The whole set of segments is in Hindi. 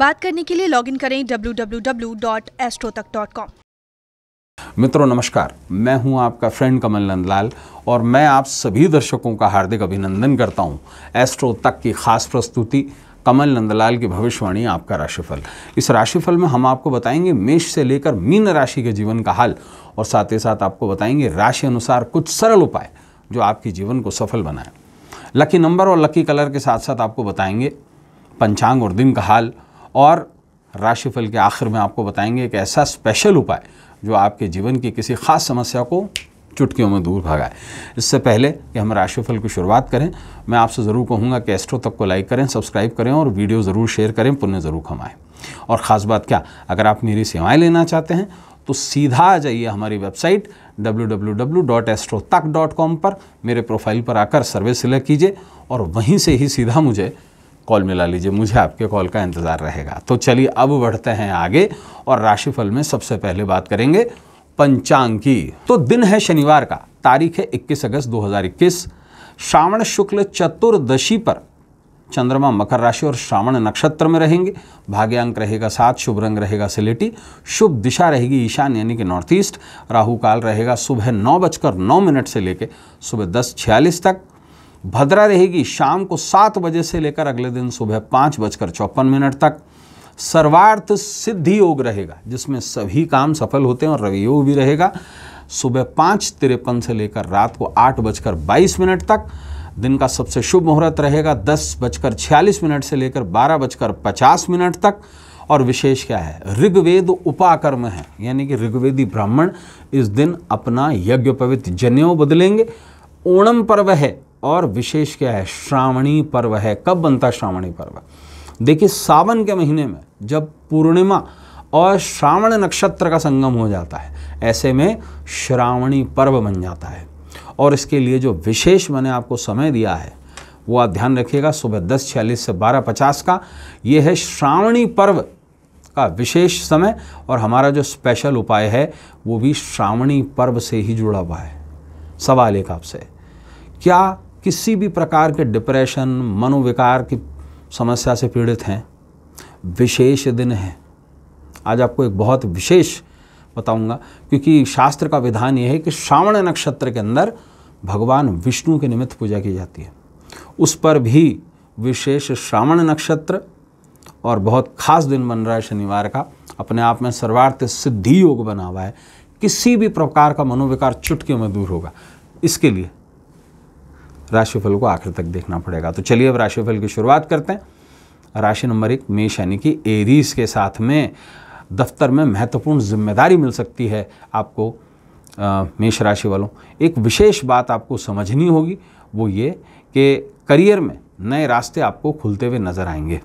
बात करने के लिए लॉगिन करें www.astrotak.com मित्रों नमस्कार मैं हूं आपका फ्रेंड कमल नंदलाल और मैं आप सभी दर्शकों का हार्दिक अभिनंदन करता हूं एस्ट्रो तक की खास प्रस्तुति कमल नंदलाल की भविष्यवाणी आपका राशिफल इस राशिफल में हम आपको बताएंगे मेष से लेकर मीन राशि के जीवन का हाल और साथ ही साथ आपको बताएंगे राशि अनुसार कुछ सरल उपाय जो आपके जीवन को सफल बनाए लकी नंबर और लकी कलर के साथ साथ आपको बताएंगे पंचांग और दिन का हाल और राशिफल के आखिर में आपको बताएंगे एक ऐसा स्पेशल उपाय जो आपके जीवन की किसी खास समस्या को चुटकियों में दूर भागाए इससे पहले कि हम राशिफल की शुरुआत करें मैं आपसे ज़रूर कहूँगा कि एस्ट्रो तक को लाइक करें सब्सक्राइब करें और वीडियो ज़रूर शेयर करें पुण्य ज़रूर कमाएँ और ख़ास बात क्या अगर आप मेरी सेवाएँ लेना चाहते हैं तो सीधा आ जाइए हमारी वेबसाइट डब्ल्यू पर मेरे प्रोफाइल पर आकर सर्वे सिलेक्ट कीजिए और वहीं से ही सीधा मुझे कॉल मिला लीजिए मुझे आपके कॉल का इंतज़ार रहेगा तो चलिए अब बढ़ते हैं आगे और राशिफल में सबसे पहले बात करेंगे पंचांग की तो दिन है शनिवार का तारीख है 21 अगस्त 2021 श्रावण शुक्ल चतुर्दशी पर चंद्रमा मकर राशि और श्रावण नक्षत्र में रहेंगे भाग्यांक रहेगा सात शुभ रंग रहेगा सिलेटी शुभ दिशा रहेगी ईशान यानी कि नॉर्थ ईस्ट राहु काल रहेगा सुबह नौ बजकर नौ मिनट से लेकर सुबह दस छियालीस तक भद्रा रहेगी शाम को सात बजे से लेकर अगले दिन सुबह पाँच बजकर चौपन मिनट तक सर्वार्थ सिद्धि योग रहेगा जिसमें सभी काम सफल होते हैं और रवि योग भी रहेगा सुबह पाँच तिरपन से लेकर रात को आठ बजकर बाईस मिनट तक दिन का सबसे शुभ मुहूर्त रहेगा दस बजकर छियालीस मिनट से लेकर बारह बजकर पचास मिनट तक और विशेष क्या है ऋग्वेद उपाकर्म है यानी कि ऋग्वेदी ब्राह्मण इस दिन अपना यज्ञ पवित्र जनेऊ बदलेंगे ओणम पर्व है और विशेष क्या है श्रावणी पर्व है कब बनता है श्रावणी पर्व देखिए सावन के महीने में जब पूर्णिमा और श्रावण नक्षत्र का संगम हो जाता है ऐसे में श्रावणी पर्व बन जाता है और इसके लिए जो विशेष मैंने आपको समय दिया है वो आप ध्यान रखिएगा सुबह दस छियालीस से बारह पचास का ये है श्रावणी पर्व का विशेष समय और हमारा जो स्पेशल उपाय है वो भी श्रावणी पर्व से ही जुड़ा हुआ है सवाल एक आपसे क्या किसी भी प्रकार के डिप्रेशन मनोविकार की समस्या से पीड़ित हैं विशेष दिन है आज आपको एक बहुत विशेष बताऊंगा क्योंकि शास्त्र का विधान यह है कि श्रावण नक्षत्र के अंदर भगवान विष्णु के निमित्त पूजा की जाती है उस पर भी विशेष श्रावण नक्षत्र और बहुत खास दिन बन रहा है शनिवार का अपने आप में सर्वार्थ सिद्धि योग बना हुआ है किसी भी प्रकार का मनोविकार चुटकियों में दूर होगा इसके लिए राशिफल को आखिर तक देखना पड़ेगा तो चलिए अब राशिफल की शुरुआत करते हैं राशि नंबर एक मेष यानी कि एरीज के साथ में दफ्तर में महत्वपूर्ण जिम्मेदारी मिल सकती है आपको मेष राशि वालों एक विशेष बात आपको समझनी होगी वो ये कि करियर में नए रास्ते आपको खुलते हुए नज़र आएंगे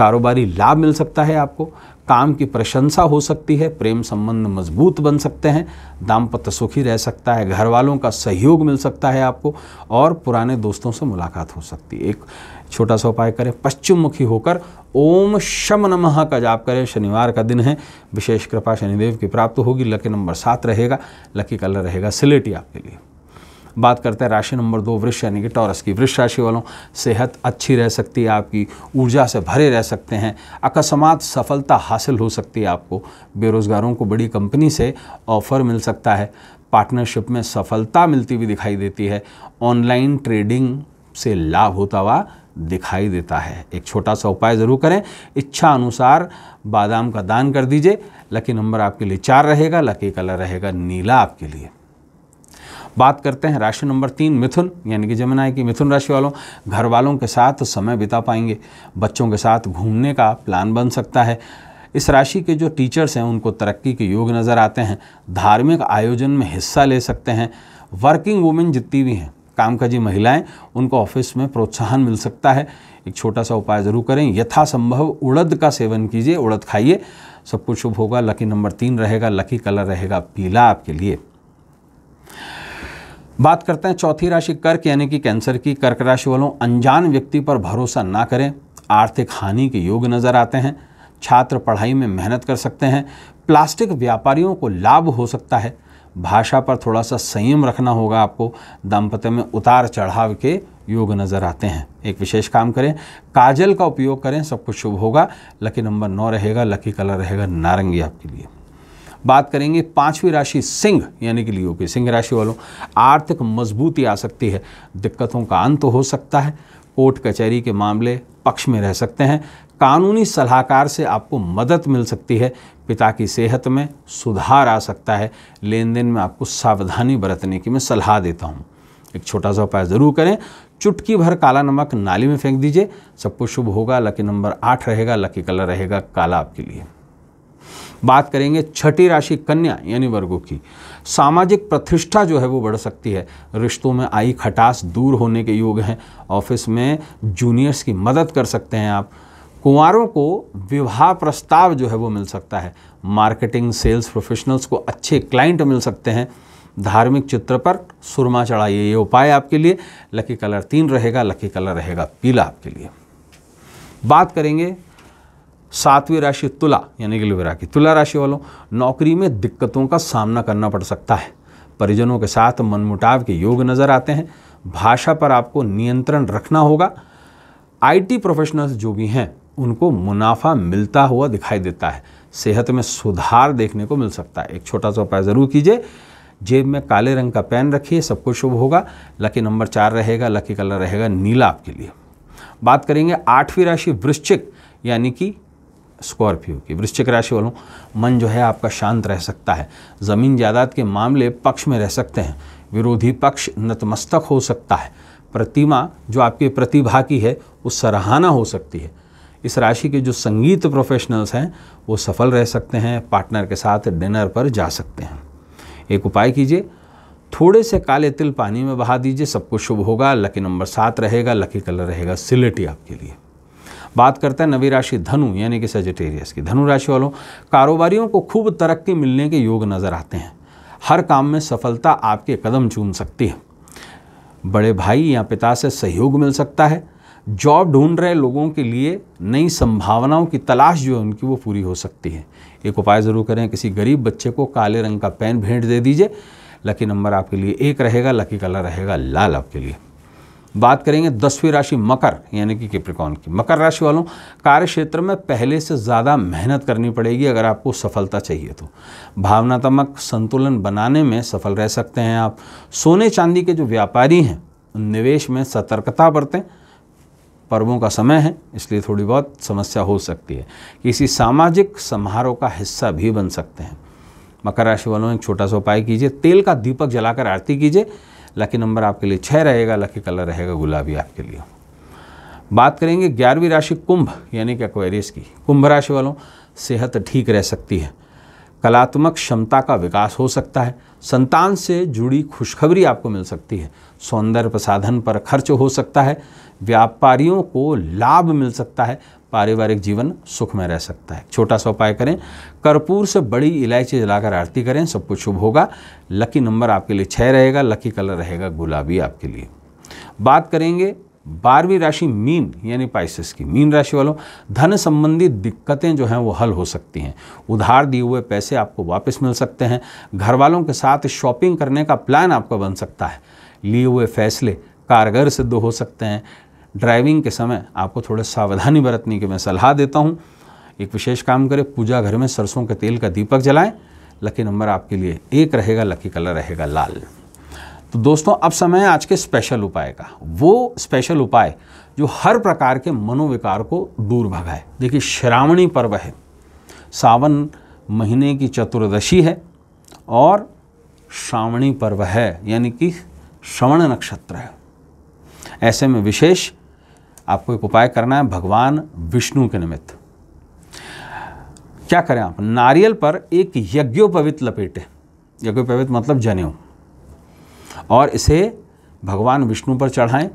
कारोबारी लाभ मिल सकता है आपको काम की प्रशंसा हो सकती है प्रेम संबंध मजबूत बन सकते हैं दाम्पत्य सुखी रह सकता है घर वालों का सहयोग मिल सकता है आपको और पुराने दोस्तों से मुलाकात हो सकती है एक छोटा सा उपाय करें पश्चिम होकर ओम शम नमः का जाप करें शनिवार का दिन है विशेष कृपा शनिदेव की प्राप्त होगी लकी नंबर सात रहेगा लकी कलर रहेगा सिलेटी आपके लिए बात करते हैं राशि नंबर दो वृक्ष यानी कि टॉरस की वृक्ष राशि वालों सेहत अच्छी रह सकती है आपकी ऊर्जा से भरे रह सकते हैं अकस्मात सफलता हासिल हो सकती है आपको बेरोज़गारों को बड़ी कंपनी से ऑफ़र मिल सकता है पार्टनरशिप में सफलता मिलती हुई दिखाई देती है ऑनलाइन ट्रेडिंग से लाभ होता हुआ दिखाई देता है एक छोटा सा उपाय ज़रूर करें इच्छा अनुसार बादाम का दान कर दीजिए लकी नंबर आपके लिए चार रहेगा लकी कलर रहेगा नीला आपके लिए बात करते हैं राशि नंबर तीन मिथुन यानी कि है की मिथुन राशि वालों घर वालों के साथ समय बिता पाएंगे बच्चों के साथ घूमने का प्लान बन सकता है इस राशि के जो टीचर्स हैं उनको तरक्की के योग नज़र आते हैं धार्मिक आयोजन में हिस्सा ले सकते हैं वर्किंग वुमेन जितनी भी हैं कामकाजी महिलाएं उनको ऑफिस में प्रोत्साहन मिल सकता है एक छोटा सा उपाय ज़रूर करें यथासंभव उड़द का सेवन कीजिए उड़द खाइए सब कुछ शुभ होगा लकी नंबर तीन रहेगा लकी कलर रहेगा पीला आपके लिए बात करते हैं चौथी राशि कर्क यानी कि कैंसर की कर्क राशि वालों अनजान व्यक्ति पर भरोसा ना करें आर्थिक हानि के योग नज़र आते हैं छात्र पढ़ाई में मेहनत कर सकते हैं प्लास्टिक व्यापारियों को लाभ हो सकता है भाषा पर थोड़ा सा संयम रखना होगा आपको दाम्पत्य में उतार चढ़ाव के योग नज़र आते हैं एक विशेष काम करें काजल का उपयोग करें सब कुछ शुभ होगा लकी नंबर नौ रहेगा लकी कलर रहेगा नारंगी आपके लिए बात करेंगे पांचवी राशि सिंह यानी कि लियो के सिंह राशि वालों आर्थिक मजबूती आ सकती है दिक्कतों का अंत हो सकता है कोर्ट कचहरी के मामले पक्ष में रह सकते हैं कानूनी सलाहकार से आपको मदद मिल सकती है पिता की सेहत में सुधार आ सकता है लेन देन में आपको सावधानी बरतने की मैं सलाह देता हूँ एक छोटा सा उपाय ज़रूर करें चुटकी भर काला नमक नाली में फेंक दीजिए सब कुछ शुभ होगा लकी नंबर आठ रहेगा लकी कलर रहेगा काला आपके लिए बात करेंगे छठी राशि कन्या यानी वर्गों की सामाजिक प्रतिष्ठा जो है वो बढ़ सकती है रिश्तों में आई खटास दूर होने के योग हैं ऑफिस में जूनियर्स की मदद कर सकते हैं आप कुंवरों को विवाह प्रस्ताव जो है वो मिल सकता है मार्केटिंग सेल्स प्रोफेशनल्स को अच्छे क्लाइंट मिल सकते हैं धार्मिक चित्र पर सुरमा चढ़ाइए ये उपाय आपके लिए लकी कलर तीन रहेगा लकी कलर रहेगा पीला आपके लिए बात करेंगे सातवीं राशि तुला यानी कि लिवरा की तुला राशि वालों नौकरी में दिक्कतों का सामना करना पड़ सकता है परिजनों के साथ मनमुटाव के योग नज़र आते हैं भाषा पर आपको नियंत्रण रखना होगा आईटी प्रोफेशनल्स जो भी हैं उनको मुनाफा मिलता हुआ दिखाई देता है सेहत में सुधार देखने को मिल सकता है एक छोटा सा उपाय ज़रूर कीजिए जेब में काले रंग का पेन रखिए सब कुछ शुभ होगा लकी नंबर चार रहेगा लकी कलर रहेगा नीला आपके लिए बात करेंगे आठवीं राशि वृश्चिक यानी कि स्कॉर्पियो की वृश्चिक राशि वालों मन जो है आपका शांत रह सकता है ज़मीन जायदाद के मामले पक्ष में रह सकते हैं विरोधी पक्ष नतमस्तक हो सकता है प्रतिमा जो आपकी प्रतिभा की है वो सराहना हो सकती है इस राशि के जो संगीत प्रोफेशनल्स हैं वो सफल रह सकते हैं पार्टनर के साथ डिनर पर जा सकते हैं एक उपाय कीजिए थोड़े से काले तिल पानी में बहा दीजिए सब कुछ शुभ होगा लकी नंबर सात रहेगा लकी कलर रहेगा सिलेटी आपके लिए बात करते हैं नवी राशि धनु यानी कि सेजिटेरियस की धनु राशि वालों कारोबारियों को खूब तरक्की मिलने के योग नज़र आते हैं हर काम में सफलता आपके कदम चूम सकती है बड़े भाई या पिता से सहयोग मिल सकता है जॉब ढूंढ रहे लोगों के लिए नई संभावनाओं की तलाश जो है उनकी वो पूरी हो सकती है एक उपाय ज़रूर करें किसी गरीब बच्चे को काले रंग का पेन भेंट दे दीजिए लकी नंबर आपके लिए एक रहेगा लकी कलर रहेगा लाल आपके लिए बात करेंगे दसवीं राशि मकर यानी कि कैप्रिकॉन की मकर राशि वालों कार्य क्षेत्र में पहले से ज़्यादा मेहनत करनी पड़ेगी अगर आपको सफलता चाहिए तो भावनात्मक संतुलन बनाने में सफल रह सकते हैं आप सोने चांदी के जो व्यापारी हैं निवेश में सतर्कता बरतें पर्वों का समय है इसलिए थोड़ी बहुत समस्या हो सकती है किसी सामाजिक समारोह का हिस्सा भी बन सकते हैं मकर राशि वालों एक छोटा सा उपाय कीजिए तेल का दीपक जलाकर आरती कीजिए लकी नंबर आपके लिए छः रहेगा लकी कलर रहेगा गुलाबी आपके लिए बात करेंगे ग्यारहवीं राशि कुंभ यानी कि एक्वेरियस की कुंभ राशि वालों सेहत ठीक रह सकती है कलात्मक क्षमता का विकास हो सकता है संतान से जुड़ी खुशखबरी आपको मिल सकती है सौंदर्य प्रसाधन पर खर्च हो सकता है व्यापारियों को लाभ मिल सकता है पारिवारिक जीवन सुख में रह सकता है छोटा सा उपाय करें कर्पूर से बड़ी इलायची जलाकर आरती करें सब कुछ शुभ होगा लकी नंबर आपके लिए छः रहेगा लकी कलर रहेगा गुलाबी आपके लिए बात करेंगे बारहवीं राशि मीन यानी पाइसिस की मीन राशि वालों धन संबंधी दिक्कतें जो हैं वो हल हो सकती हैं उधार दिए हुए पैसे आपको वापस मिल सकते हैं घर वालों के साथ शॉपिंग करने का प्लान आपका बन सकता है लिए हुए फैसले कारगर सिद्ध हो सकते हैं ड्राइविंग के समय आपको थोड़े सावधानी बरतने की मैं सलाह देता हूँ एक विशेष काम करें पूजा घर में सरसों के तेल का दीपक जलाएं लकी नंबर आपके लिए एक रहेगा लकी कलर रहेगा लाल तो दोस्तों अब समय आज के स्पेशल उपाय का वो स्पेशल उपाय जो हर प्रकार के मनोविकार को दूर भगाए देखिए श्रावणी पर्व है सावन महीने की चतुर्दशी है और श्रावणी पर्व है यानी कि श्रवण नक्षत्र है ऐसे में विशेष आपको एक उपाय करना है भगवान विष्णु के निमित्त क्या करें आप नारियल पर एक यज्ञोपवित लपेटें यज्ञोपवित मतलब जनेऊ और इसे भगवान विष्णु पर चढ़ाएं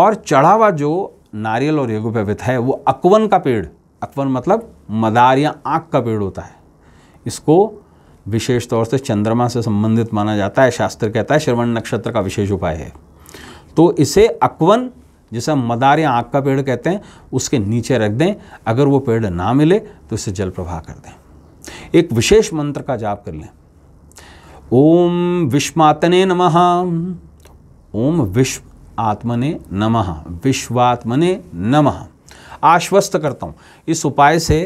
और चढ़ा हुआ जो नारियल और यज्ञोपवित है वो अकवन का पेड़ अकवन मतलब मदार या आँख का पेड़ होता है इसको विशेष तौर से चंद्रमा से संबंधित माना जाता है शास्त्र कहता है श्रवण नक्षत्र का विशेष उपाय है तो इसे अकवन हम मदार या आँख का पेड़ कहते हैं उसके नीचे रख दें अगर वो पेड़ ना मिले तो इसे जल प्रवाह कर दें एक विशेष मंत्र का जाप कर लें ओम विश्वातने नमः ओम विश्व आत्मने नमः विश्वात्मने नमः आश्वस्त करता हूँ इस उपाय से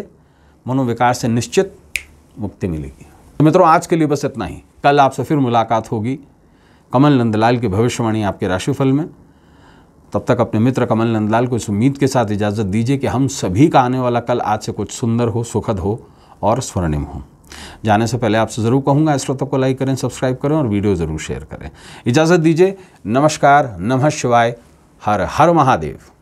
मनोविकार से निश्चित मुक्ति मिलेगी तो मित्रों आज के लिए बस इतना ही कल आपसे फिर मुलाकात होगी कमल नंदलाल की भविष्यवाणी आपके राशिफल में तब तक अपने मित्र कमल नंदलाल को इस उम्मीद के साथ इजाज़त दीजिए कि हम सभी का आने वाला कल आज से कुछ सुंदर हो सुखद हो और स्वर्णिम हो जाने से पहले आपसे ज़रूर कहूंगा इस वक्त को लाइक करें सब्सक्राइब करें और वीडियो ज़रूर शेयर करें इजाज़त दीजिए नमस्कार नमः शिवाय हर हर महादेव